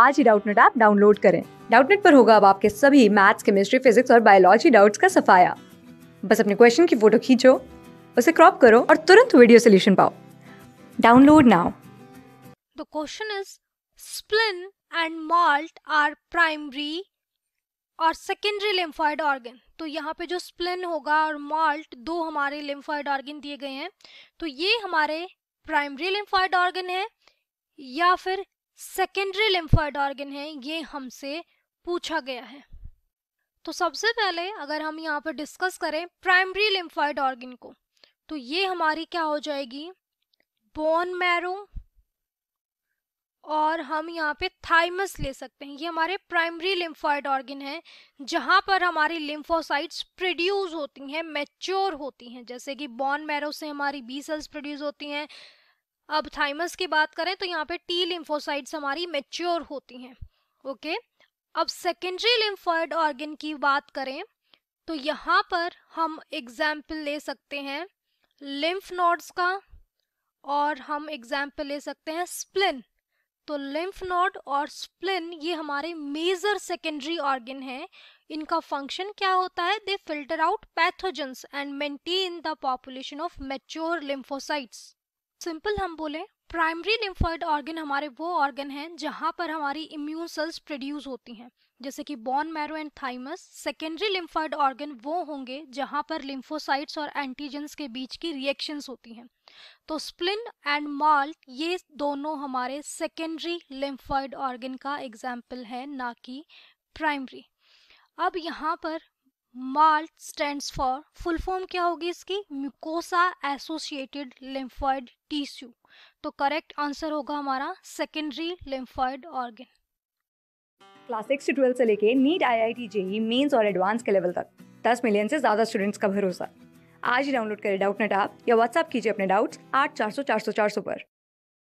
आज ही Doubtnut app download करें डाउटनेट पर होगा अब आपके सभी मैथ्स केमिस्ट्री फिजिक्स और बायोलॉजी डाउट्स का सफाया बस अपने क्वेश्चन की फोटो खींचो उसे क्रॉप करो और तुरंत वीडियो सोल्यूशन पाओ download now the question is spleen and MALT are primary और सेकेंडरी लिम्फॉइड ऑर्गन तो यहाँ पे जो स्प्लिन होगा और माल्ट दो हमारे लिम्फॉइड ऑर्गन दिए गए हैं तो ये हमारे प्राइमरी लिम्फॉइड ऑर्गन है या फिर सेकेंडरी लिम्फॉइड ऑर्गन है ये हमसे पूछा गया है तो सबसे पहले अगर हम यहाँ पर डिस्कस करें प्राइमरी लिम्फॉइड ऑर्गन को तो ये हमारी क्या हो जाएगी बोन मैरो और हम यहाँ पे थाइमस ले सकते हैं ये हमारे प्राइमरी लिम्फॉइड ऑर्गन है जहाँ पर हमारी लिम्फोसाइट्स प्रोड्यूस होती हैं मैच्योर होती हैं जैसे कि बॉन मैरो से हमारी बी सेल्स प्रोड्यूस होती हैं अब थाइमस की बात करें तो यहाँ पे टी लिम्फोसाइट्स हमारी मेच्योर होती हैं ओके अब सेकेंडरी लिम्फॉइड ऑर्गन की बात करें तो यहाँ पर हम एग्जाम्पल ले सकते हैं लिम्फ नोड्स का और हम एग्जाम्पल ले सकते हैं स्प्लिन तो लिम्फ नोड और स्प्लिन ये हमारे मेजर सेकेंडरी ऑर्गन हैं इनका फंक्शन क्या होता है they filter out pathogens and maintain the population of mature lymphocytes simple हम बोलें प्राइमरी लिम्फॉइड ऑर्गन हमारे वो ऑर्गन हैं जहाँ पर हमारी इम्यून सेल्स प्रोड्यूस होती हैं जैसे कि bone marrow and thymus secondary lymphoid organ वो होंगे जहाँ पर लिम्फोसाइट्स और एंटीजेंस के बीच की रिएक्शंस होती हैं तो स्प्लिन एंड माल्ट ये दोनों हमारे सेकेंडरी लिम्फॉइड ऑर्गन का एग्जाम्पल है ना कि प्राइमरी अब यहाँ पर MALT stand for full form क्या होगी इसकी म्यूकोसा एसोसिएटेड लिम्फॉइड टिश्यू तो करेक्ट आंसर होगा हमारा secondary lymphoid organ class six से से लेके NEET I I T JEE mains और एडवांस के लेवल तक दस मिलियन से ज़्यादा स्टूडेंट्स का भरोसा आज ही डाउनलोड करें डाउट नेट आप या व्हाट्सअप कीजिए अपने डाउट्स आठ चार सौ चार सौ चार सौ पर